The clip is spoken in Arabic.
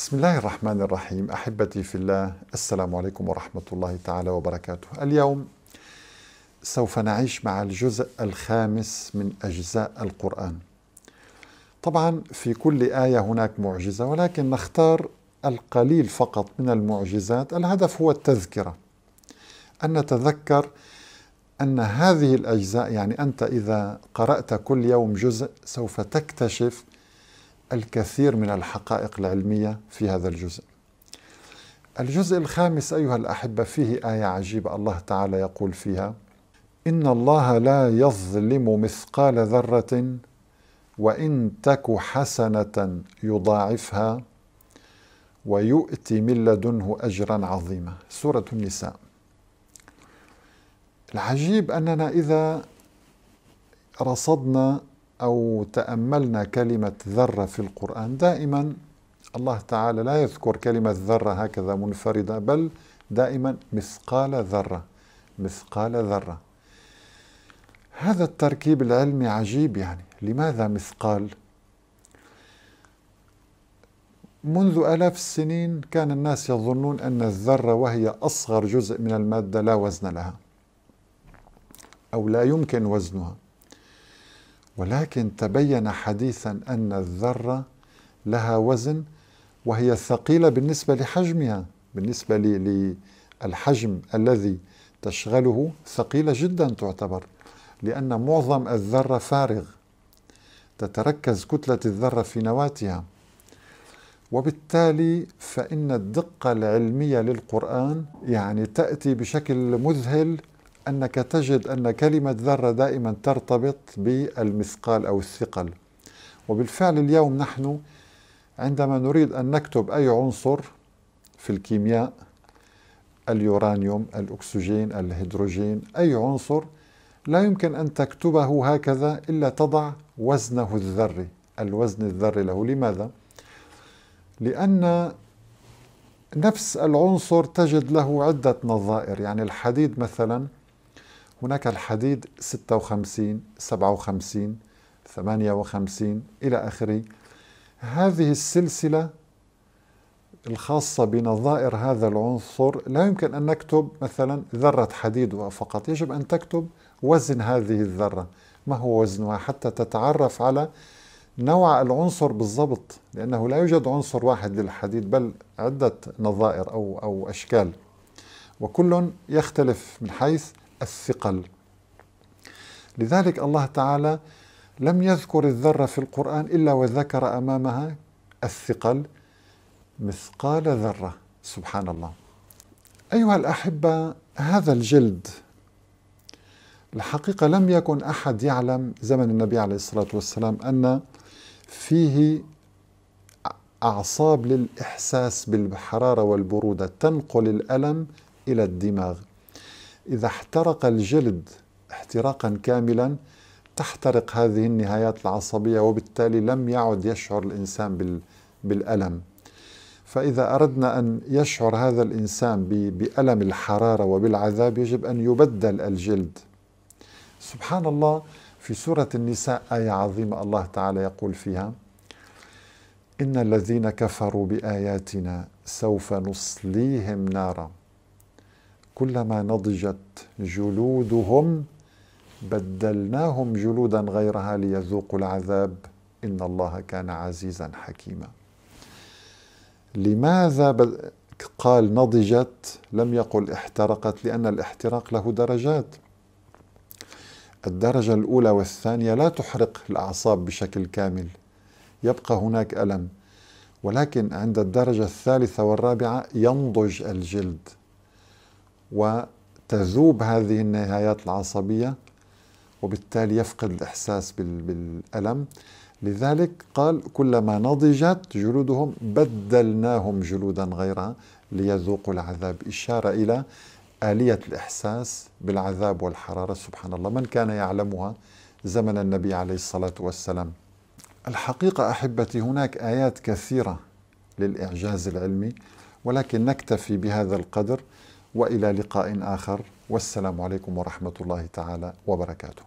بسم الله الرحمن الرحيم احبتي في الله السلام عليكم ورحمه الله تعالى وبركاته اليوم سوف نعيش مع الجزء الخامس من اجزاء القران طبعا في كل ايه هناك معجزه ولكن نختار القليل فقط من المعجزات الهدف هو التذكره ان نتذكر ان هذه الاجزاء يعني انت اذا قرات كل يوم جزء سوف تكتشف الكثير من الحقائق العلمية في هذا الجزء الجزء الخامس أيها الأحبة فيه آية عجيبة الله تعالى يقول فيها إن الله لا يظلم مثقال ذرة وإن تك حسنة يضاعفها ويؤتي من لدنه أجرا عظيما سورة النساء العجيب أننا إذا رصدنا أو تأملنا كلمة ذرة في القرآن دائما الله تعالى لا يذكر كلمة ذرة هكذا منفردة بل دائما مثقال ذرة مثقال ذرة هذا التركيب العلمي عجيب يعني لماذا مثقال منذ آلاف السنين كان الناس يظنون أن الذرة وهي أصغر جزء من المادة لا وزن لها أو لا يمكن وزنها ولكن تبين حديثا أن الذرة لها وزن وهي ثقيلة بالنسبة لحجمها بالنسبة للحجم الذي تشغله ثقيلة جدا تعتبر لأن معظم الذرة فارغ تتركز كتلة الذرة في نواتها وبالتالي فإن الدقة العلمية للقرآن يعني تأتي بشكل مذهل أنك تجد أن كلمة ذرة دائما ترتبط بالمثقال أو الثقل وبالفعل اليوم نحن عندما نريد أن نكتب أي عنصر في الكيمياء اليورانيوم الأكسجين الهيدروجين أي عنصر لا يمكن أن تكتبه هكذا إلا تضع وزنه الذري الوزن الذري له لماذا؟ لأن نفس العنصر تجد له عدة نظائر يعني الحديد مثلا هناك الحديد 56 57 58 إلى آخره هذه السلسلة الخاصة بنظائر هذا العنصر لا يمكن أن نكتب مثلا ذرة حديد فقط يجب أن تكتب وزن هذه الذرة ما هو وزنها حتى تتعرف على نوع العنصر بالضبط لأنه لا يوجد عنصر واحد للحديد بل عدة نظائر أو, أو أشكال وكل يختلف من حيث الثقل لذلك الله تعالى لم يذكر الذرة في القرآن إلا وذكر أمامها الثقل مثقال ذرة سبحان الله أيها الأحبة هذا الجلد الحقيقة لم يكن أحد يعلم زمن النبي عليه الصلاة والسلام أن فيه أعصاب للإحساس بالحرارة والبرودة تنقل الألم إلى الدماغ إذا احترق الجلد احتراقا كاملا تحترق هذه النهايات العصبية وبالتالي لم يعد يشعر الإنسان بالألم فإذا أردنا أن يشعر هذا الإنسان بألم الحرارة وبالعذاب يجب أن يبدل الجلد سبحان الله في سورة النساء آية عظيمة الله تعالى يقول فيها إن الذين كفروا بآياتنا سوف نصليهم نارا كلما نضجت جلودهم بدلناهم جلودا غيرها ليذوقوا العذاب ان الله كان عزيزا حكيما لماذا قال نضجت لم يقل احترقت لان الاحتراق له درجات الدرجه الاولى والثانيه لا تحرق الاعصاب بشكل كامل يبقى هناك الم ولكن عند الدرجه الثالثه والرابعه ينضج الجلد وتذوب هذه النهايات العصبية وبالتالي يفقد الإحساس بالألم لذلك قال كلما نضجت جلودهم بدلناهم جلودا غيرها ليذوقوا العذاب إشارة إلى آلية الإحساس بالعذاب والحرارة سبحان الله من كان يعلمها زمن النبي عليه الصلاة والسلام الحقيقة أحبتي هناك آيات كثيرة للإعجاز العلمي ولكن نكتفي بهذا القدر والى لقاء اخر والسلام عليكم ورحمه الله تعالى وبركاته